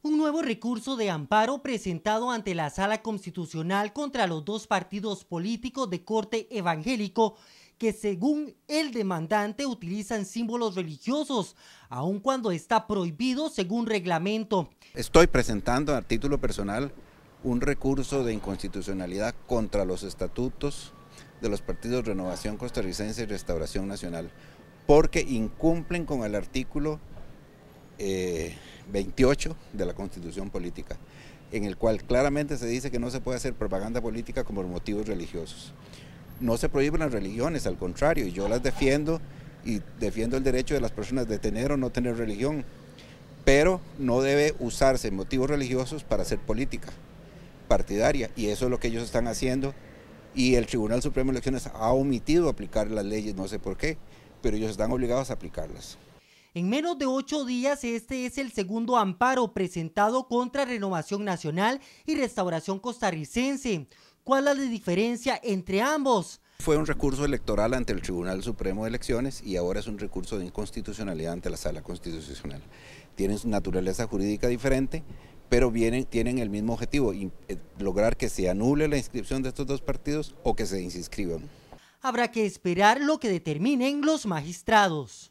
Un nuevo recurso de amparo presentado ante la Sala Constitucional contra los dos partidos políticos de corte evangélico que según el demandante utilizan símbolos religiosos, aun cuando está prohibido según reglamento. Estoy presentando a título personal un recurso de inconstitucionalidad contra los estatutos de los partidos Renovación Costarricense y Restauración Nacional, porque incumplen con el artículo 28 de la Constitución Política, en el cual claramente se dice que no se puede hacer propaganda política como motivos religiosos. No se prohíben las religiones, al contrario, y yo las defiendo y defiendo el derecho de las personas de tener o no tener religión, pero no debe usarse motivos religiosos para hacer política partidaria, y eso es lo que ellos están haciendo, y el Tribunal Supremo de Elecciones ha omitido aplicar las leyes, no sé por qué, pero ellos están obligados a aplicarlas. En menos de ocho días, este es el segundo amparo presentado contra Renovación Nacional y Restauración Costarricense. ¿Cuál es la diferencia entre ambos? Fue un recurso electoral ante el Tribunal Supremo de Elecciones y ahora es un recurso de inconstitucionalidad ante la Sala Constitucional. Tienen naturaleza jurídica diferente, pero tienen el mismo objetivo, eh, lograr que se anule la inscripción de estos dos partidos o que se inscriban. Habrá que esperar lo que determinen los magistrados.